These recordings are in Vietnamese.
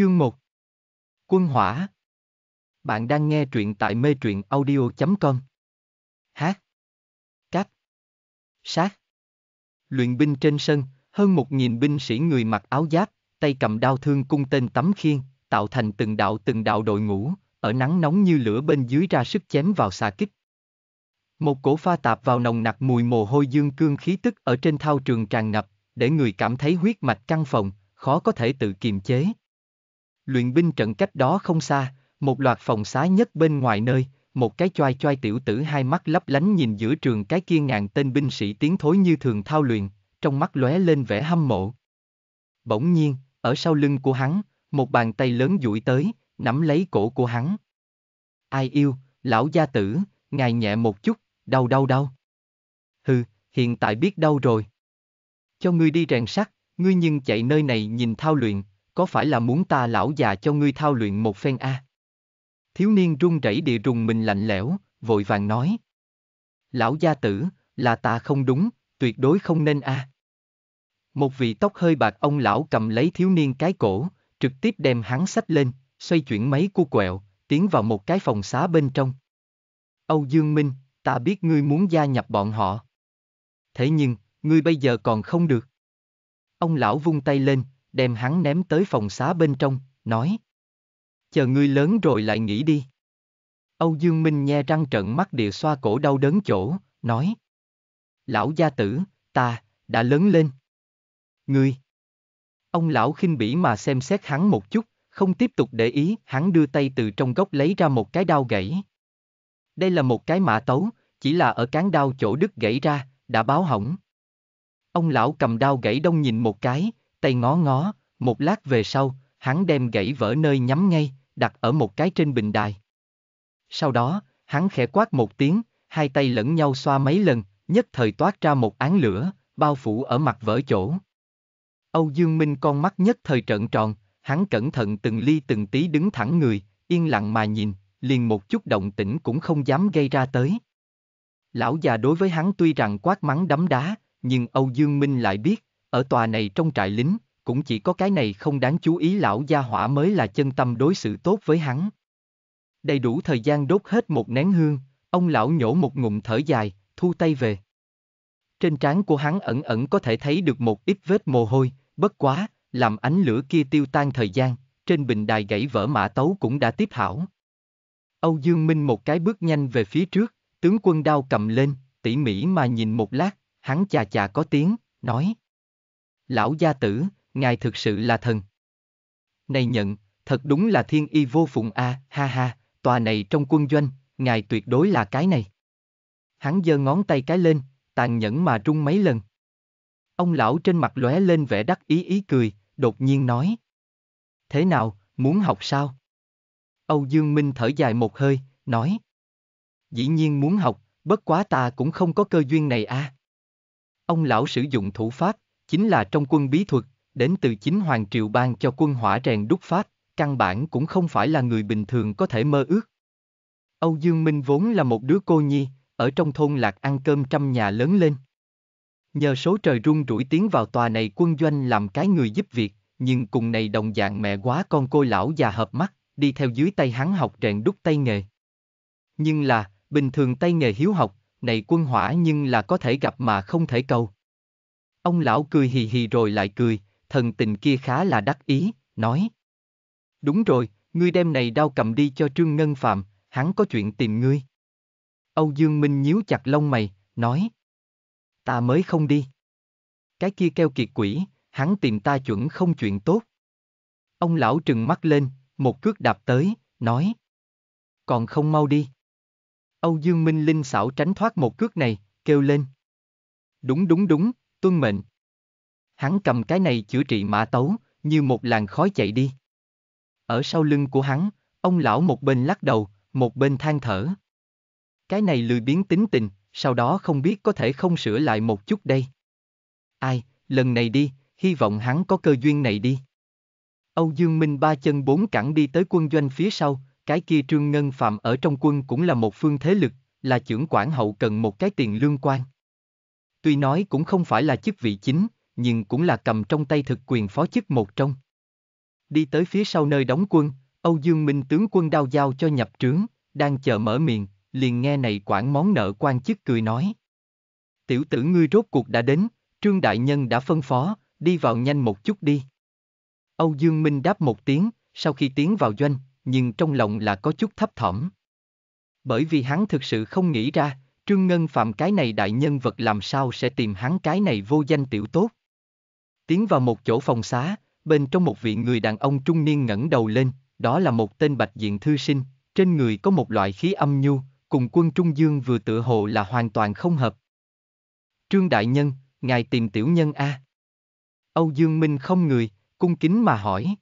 Chương 1 Quân hỏa Bạn đang nghe truyện tại mê truyện audio.com Hát Cắt Sát Luyện binh trên sân, hơn một nghìn binh sĩ người mặc áo giáp, tay cầm đao thương cung tên tấm khiên, tạo thành từng đạo từng đạo đội ngũ, ở nắng nóng như lửa bên dưới ra sức chém vào xà kích. Một cổ pha tạp vào nồng nặc mùi mồ hôi dương cương khí tức ở trên thao trường tràn ngập, để người cảm thấy huyết mạch căng phòng, khó có thể tự kiềm chế, Luyện binh trận cách đó không xa, một loạt phòng xá nhất bên ngoài nơi, một cái choai choai tiểu tử hai mắt lấp lánh nhìn giữa trường cái kia ngàn tên binh sĩ tiến thối như thường thao luyện, trong mắt lóe lên vẻ hâm mộ. Bỗng nhiên, ở sau lưng của hắn, một bàn tay lớn duỗi tới, nắm lấy cổ của hắn. Ai yêu, lão gia tử, ngài nhẹ một chút, đau đau đau. Hừ, hiện tại biết đau rồi. Cho ngươi đi rèn sắt, ngươi nhưng chạy nơi này nhìn thao luyện, có phải là muốn ta lão già cho ngươi thao luyện một phen a? À? Thiếu niên run rẩy địa rùng mình lạnh lẽo, vội vàng nói. Lão gia tử, là ta không đúng, tuyệt đối không nên a. À. Một vị tóc hơi bạc ông lão cầm lấy thiếu niên cái cổ, trực tiếp đem hắn sách lên, xoay chuyển mấy cu quẹo, tiến vào một cái phòng xá bên trong. Âu Dương Minh, ta biết ngươi muốn gia nhập bọn họ. Thế nhưng, ngươi bây giờ còn không được. Ông lão vung tay lên, đem hắn ném tới phòng xá bên trong, nói. Chờ ngươi lớn rồi lại nghỉ đi. Âu Dương Minh nhe răng trận mắt địa xoa cổ đau đớn chỗ, nói. Lão gia tử, ta, đã lớn lên. Ngươi. Ông lão khinh bỉ mà xem xét hắn một chút, không tiếp tục để ý, hắn đưa tay từ trong góc lấy ra một cái đao gãy. Đây là một cái mã tấu, chỉ là ở cán đao chỗ đứt gãy ra, đã báo hỏng. Ông lão cầm đao gãy đông nhìn một cái, tay ngó ngó, một lát về sau, hắn đem gãy vỡ nơi nhắm ngay, đặt ở một cái trên bình đài. Sau đó, hắn khẽ quát một tiếng, hai tay lẫn nhau xoa mấy lần, nhất thời toát ra một án lửa, bao phủ ở mặt vỡ chỗ. Âu Dương Minh con mắt nhất thời trợn tròn, hắn cẩn thận từng ly từng tí đứng thẳng người, yên lặng mà nhìn, liền một chút động tĩnh cũng không dám gây ra tới. Lão già đối với hắn tuy rằng quát mắng đấm đá, nhưng Âu Dương Minh lại biết, ở tòa này trong trại lính, cũng chỉ có cái này không đáng chú ý lão gia hỏa mới là chân tâm đối xử tốt với hắn. Đầy đủ thời gian đốt hết một nén hương, ông lão nhổ một ngụm thở dài, thu tay về. Trên trán của hắn ẩn ẩn có thể thấy được một ít vết mồ hôi, bất quá, làm ánh lửa kia tiêu tan thời gian, trên bình đài gãy vỡ mã tấu cũng đã tiếp hảo. Âu Dương Minh một cái bước nhanh về phía trước, tướng quân đao cầm lên, tỉ mỉ mà nhìn một lát, hắn chà chà có tiếng, nói lão gia tử, ngài thực sự là thần. Này nhận, thật đúng là thiên y vô phụng a, à, ha ha, tòa này trong quân doanh, ngài tuyệt đối là cái này. Hắn giơ ngón tay cái lên, tàn nhẫn mà rung mấy lần. Ông lão trên mặt lóe lên vẻ đắc ý ý cười, đột nhiên nói. Thế nào, muốn học sao? Âu Dương Minh thở dài một hơi, nói. Dĩ nhiên muốn học, bất quá ta cũng không có cơ duyên này a. À. Ông lão sử dụng thủ pháp, chính là trong quân bí thuật, đến từ chính Hoàng Triệu ban cho quân hỏa rèn đúc phát căn bản cũng không phải là người bình thường có thể mơ ước. Âu Dương Minh vốn là một đứa cô nhi, ở trong thôn lạc ăn cơm trăm nhà lớn lên. Nhờ số trời rung rủi tiến vào tòa này quân doanh làm cái người giúp việc, nhưng cùng này đồng dạng mẹ quá con cô lão già hợp mắt, đi theo dưới tay hắn học rèn đúc tay nghề. Nhưng là, bình thường tay nghề hiếu học, này quân hỏa nhưng là có thể gặp mà không thể cầu. Ông lão cười hì hì rồi lại cười, thần tình kia khá là đắc ý, nói. Đúng rồi, ngươi đem này đau cầm đi cho Trương Ngân Phạm, hắn có chuyện tìm ngươi. Âu Dương Minh nhíu chặt lông mày, nói. Ta mới không đi. Cái kia keo kiệt quỷ, hắn tìm ta chuẩn không chuyện tốt. Ông lão trừng mắt lên, một cước đạp tới, nói. Còn không mau đi. Âu Dương Minh Linh xảo tránh thoát một cước này, kêu lên. Đúng đúng đúng, tuân mệnh. Hắn cầm cái này chữa trị mã tấu, như một làn khói chạy đi. Ở sau lưng của hắn, ông lão một bên lắc đầu, một bên than thở. Cái này lười biến tính tình, sau đó không biết có thể không sửa lại một chút đây. Ai, lần này đi, hy vọng hắn có cơ duyên này đi. Âu Dương Minh ba chân bốn cẳng đi tới quân doanh phía sau, cái kia Trương Ngân Phạm ở trong quân cũng là một phương thế lực, là trưởng quản hậu cần một cái tiền lương quan. Tuy nói cũng không phải là chức vị chính, nhưng cũng là cầm trong tay thực quyền phó chức một trong. Đi tới phía sau nơi đóng quân, Âu Dương Minh tướng quân đao giao cho nhập trướng, đang chờ mở miệng, liền nghe này quản món nợ quan chức cười nói. Tiểu tử ngươi rốt cuộc đã đến, Trương Đại Nhân đã phân phó, đi vào nhanh một chút đi. Âu Dương Minh đáp một tiếng, sau khi tiến vào doanh, nhưng trong lòng là có chút thấp thỏm. Bởi vì hắn thực sự không nghĩ ra, Trương Ngân Phạm cái này đại nhân vật làm sao sẽ tìm hắn cái này vô danh tiểu tốt. Tiến vào một chỗ phòng xá, bên trong một vị người đàn ông trung niên ngẩng đầu lên, đó là một tên bạch diện thư sinh, trên người có một loại khí âm nhu, cùng quân Trung Dương vừa tự hồ là hoàn toàn không hợp. Trương Đại Nhân, ngài tìm tiểu nhân A. Âu Dương Minh không người, cung kính mà hỏi.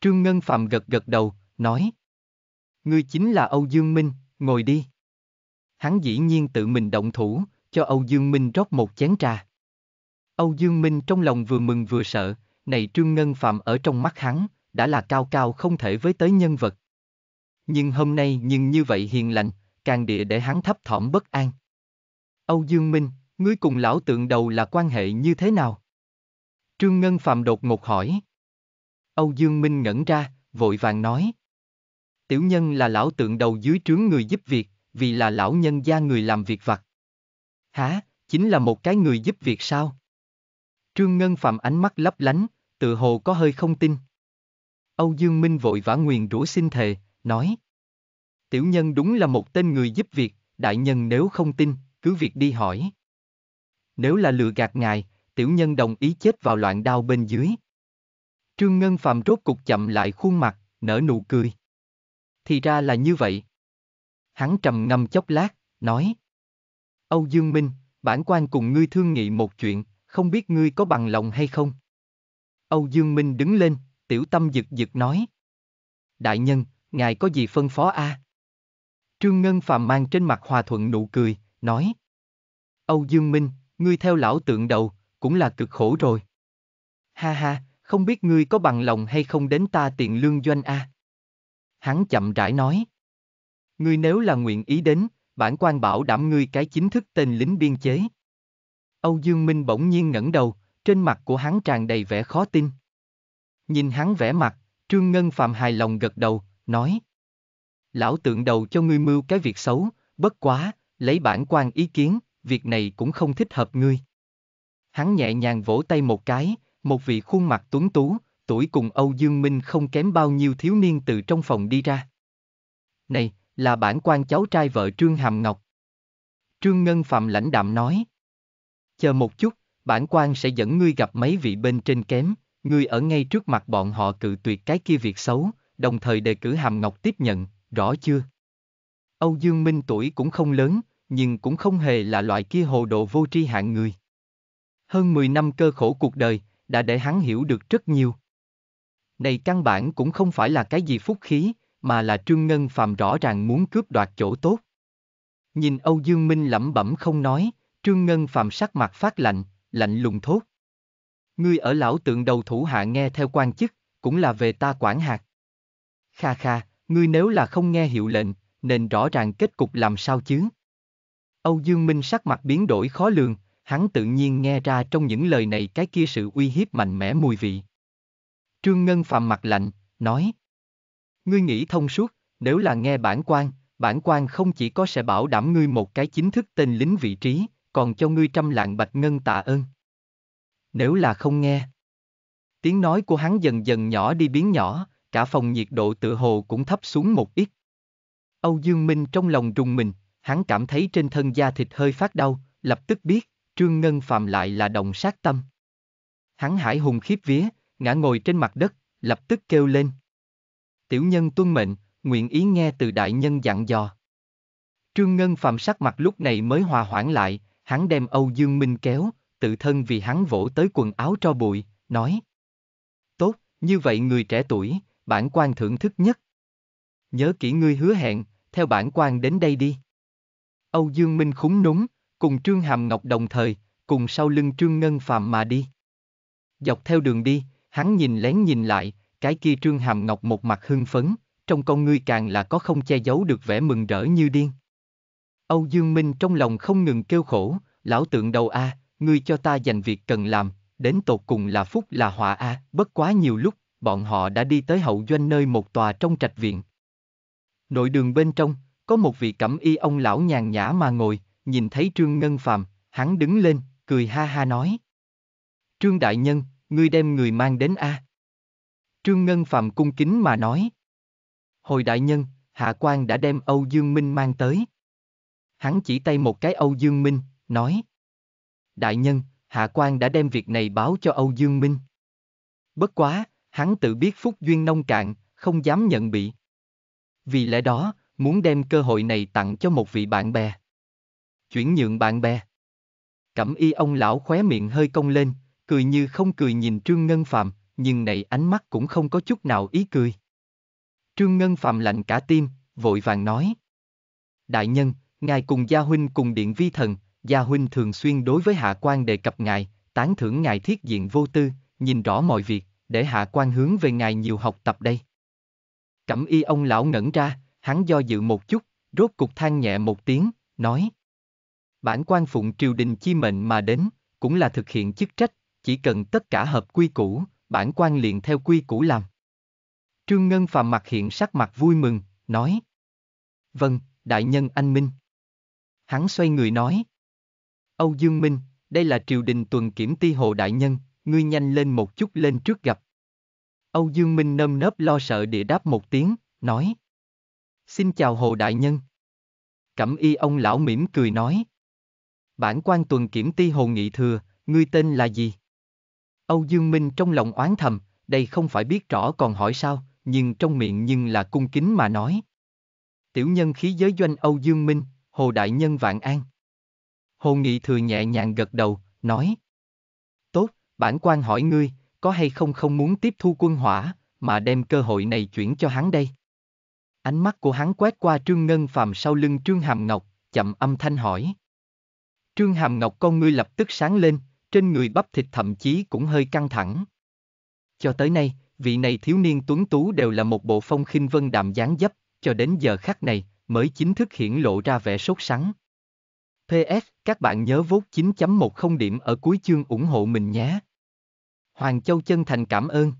Trương Ngân Phạm gật gật đầu, nói. Ngươi chính là Âu Dương Minh, ngồi đi hắn dĩ nhiên tự mình động thủ, cho Âu Dương Minh rót một chén trà. Âu Dương Minh trong lòng vừa mừng vừa sợ, này Trương Ngân Phạm ở trong mắt hắn, đã là cao cao không thể với tới nhân vật. Nhưng hôm nay nhưng như vậy hiền lành, càng địa để hắn thấp thỏm bất an. Âu Dương Minh, ngươi cùng lão tượng đầu là quan hệ như thế nào? Trương Ngân Phạm đột ngột hỏi. Âu Dương Minh ngẩn ra, vội vàng nói. Tiểu nhân là lão tượng đầu dưới trướng người giúp việc, vì là lão nhân gia người làm việc vặt. Hả, chính là một cái người giúp việc sao? Trương Ngân Phạm ánh mắt lấp lánh, tự hồ có hơi không tin. Âu Dương Minh vội vã nguyền rủa xin thề, nói. Tiểu nhân đúng là một tên người giúp việc, đại nhân nếu không tin, cứ việc đi hỏi. Nếu là lừa gạt ngài, tiểu nhân đồng ý chết vào loạn đao bên dưới. Trương Ngân Phạm rốt cục chậm lại khuôn mặt, nở nụ cười. Thì ra là như vậy hắn trầm ngâm chốc lát, nói. Âu Dương Minh, bản quan cùng ngươi thương nghị một chuyện, không biết ngươi có bằng lòng hay không? Âu Dương Minh đứng lên, tiểu tâm giật giật nói. Đại nhân, ngài có gì phân phó a? À? Trương Ngân Phạm mang trên mặt hòa thuận nụ cười, nói. Âu Dương Minh, ngươi theo lão tượng đầu, cũng là cực khổ rồi. Ha ha, không biết ngươi có bằng lòng hay không đến ta tiền lương doanh a? À? Hắn chậm rãi nói. Ngươi nếu là nguyện ý đến, bản quan bảo đảm ngươi cái chính thức tên lính biên chế. Âu Dương Minh bỗng nhiên ngẩng đầu, trên mặt của hắn tràn đầy vẻ khó tin. Nhìn hắn vẻ mặt, Trương Ngân Phạm hài lòng gật đầu, nói. Lão tượng đầu cho ngươi mưu cái việc xấu, bất quá, lấy bản quan ý kiến, việc này cũng không thích hợp ngươi. Hắn nhẹ nhàng vỗ tay một cái, một vị khuôn mặt tuấn tú, tuổi cùng Âu Dương Minh không kém bao nhiêu thiếu niên từ trong phòng đi ra. Này, là bản quan cháu trai vợ Trương Hàm Ngọc. Trương Ngân Phạm lãnh đạm nói. Chờ một chút, bản quan sẽ dẫn ngươi gặp mấy vị bên trên kém, ngươi ở ngay trước mặt bọn họ cự tuyệt cái kia việc xấu, đồng thời đề cử Hàm Ngọc tiếp nhận, rõ chưa? Âu Dương Minh tuổi cũng không lớn, nhưng cũng không hề là loại kia hồ độ vô tri hạng người. Hơn 10 năm cơ khổ cuộc đời, đã để hắn hiểu được rất nhiều. Này căn bản cũng không phải là cái gì phúc khí, mà là Trương Ngân Phạm rõ ràng muốn cướp đoạt chỗ tốt. Nhìn Âu Dương Minh lẩm bẩm không nói, Trương Ngân Phạm sắc mặt phát lạnh, lạnh lùng thốt. Ngươi ở lão tượng đầu thủ hạ nghe theo quan chức, cũng là về ta quản hạt. Kha kha, ngươi nếu là không nghe hiệu lệnh, nên rõ ràng kết cục làm sao chứ? Âu Dương Minh sắc mặt biến đổi khó lường, hắn tự nhiên nghe ra trong những lời này cái kia sự uy hiếp mạnh mẽ mùi vị. Trương Ngân Phạm mặt lạnh, nói. Ngươi nghĩ thông suốt, nếu là nghe bản quan, bản quan không chỉ có sẽ bảo đảm ngươi một cái chính thức tên lính vị trí, còn cho ngươi trăm lạng bạch ngân tạ ơn. Nếu là không nghe. Tiếng nói của hắn dần dần nhỏ đi biến nhỏ, cả phòng nhiệt độ tự hồ cũng thấp xuống một ít. Âu Dương Minh trong lòng rùng mình, hắn cảm thấy trên thân da thịt hơi phát đau, lập tức biết, Trương Ngân Phạm lại là đồng sát tâm. Hắn hải hùng khiếp vía, ngã ngồi trên mặt đất, lập tức kêu lên tiểu nhân tuân mệnh, nguyện ý nghe từ đại nhân dặn dò. Trương Ngân Phạm sắc mặt lúc này mới hòa hoãn lại, hắn đem Âu Dương Minh kéo, tự thân vì hắn vỗ tới quần áo cho bụi, nói. Tốt, như vậy người trẻ tuổi, bản quan thưởng thức nhất. Nhớ kỹ ngươi hứa hẹn, theo bản quan đến đây đi. Âu Dương Minh khúng núng, cùng Trương Hàm Ngọc đồng thời, cùng sau lưng Trương Ngân Phạm mà đi. Dọc theo đường đi, hắn nhìn lén nhìn lại, cái kia Trương Hàm Ngọc một mặt hưng phấn, trong con ngươi càng là có không che giấu được vẻ mừng rỡ như điên. Âu Dương Minh trong lòng không ngừng kêu khổ, lão tượng đầu a, ngươi cho ta dành việc cần làm, đến tột cùng là phúc là họa a, bất quá nhiều lúc, bọn họ đã đi tới hậu doanh nơi một tòa trong trạch viện. Nội đường bên trong, có một vị cẩm y ông lão nhàn nhã mà ngồi, nhìn thấy Trương Ngân Phàm, hắn đứng lên, cười ha ha nói. Trương Đại Nhân, ngươi đem người mang đến a. À? Trương Ngân Phạm cung kính mà nói. Hồi đại nhân, Hạ quan đã đem Âu Dương Minh mang tới. Hắn chỉ tay một cái Âu Dương Minh, nói. Đại nhân, Hạ quan đã đem việc này báo cho Âu Dương Minh. Bất quá, hắn tự biết phúc duyên nông cạn, không dám nhận bị. Vì lẽ đó, muốn đem cơ hội này tặng cho một vị bạn bè. Chuyển nhượng bạn bè. Cẩm y ông lão khóe miệng hơi cong lên, cười như không cười nhìn Trương Ngân Phạm, nhưng này ánh mắt cũng không có chút nào ý cười. Trương Ngân Phạm lạnh cả tim, vội vàng nói. Đại nhân, ngài cùng Gia Huynh cùng Điện Vi Thần, Gia Huynh thường xuyên đối với Hạ quan đề cập ngài, tán thưởng ngài thiết diện vô tư, nhìn rõ mọi việc, để Hạ quan hướng về ngài nhiều học tập đây. Cẩm y ông lão ngẩn ra, hắn do dự một chút, rốt cục than nhẹ một tiếng, nói. Bản quan phụng triều đình chi mệnh mà đến, cũng là thực hiện chức trách, chỉ cần tất cả hợp quy củ, bản quan liền theo quy củ làm. Trương Ngân Phàm mặt hiện sắc mặt vui mừng, nói. Vâng, đại nhân anh Minh. Hắn xoay người nói. Âu Dương Minh, đây là triều đình tuần kiểm ti hộ đại nhân, ngươi nhanh lên một chút lên trước gặp. Âu Dương Minh nâm nớp lo sợ địa đáp một tiếng, nói. Xin chào hồ đại nhân. Cẩm y ông lão mỉm cười nói. Bản quan tuần kiểm ti hồ nghị thừa, ngươi tên là gì? Âu Dương Minh trong lòng oán thầm, đây không phải biết rõ còn hỏi sao, nhưng trong miệng nhưng là cung kính mà nói. Tiểu nhân khí giới doanh Âu Dương Minh, Hồ Đại Nhân Vạn An. Hồ Nghị thừa nhẹ nhàng gật đầu, nói. Tốt, bản quan hỏi ngươi, có hay không không muốn tiếp thu quân hỏa, mà đem cơ hội này chuyển cho hắn đây. Ánh mắt của hắn quét qua Trương Ngân Phàm sau lưng Trương Hàm Ngọc, chậm âm thanh hỏi. Trương Hàm Ngọc con ngươi lập tức sáng lên, trên người bắp thịt thậm chí cũng hơi căng thẳng. Cho tới nay, vị này thiếu niên tuấn tú đều là một bộ phong khinh vân đạm dáng dấp, cho đến giờ khắc này, mới chính thức hiển lộ ra vẻ sốt sắng. PS, các bạn nhớ vốt 9.10 điểm ở cuối chương ủng hộ mình nhé. Hoàng Châu chân thành cảm ơn.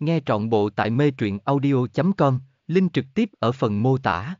Nghe trọn bộ tại mê truyện audio.com, link trực tiếp ở phần mô tả.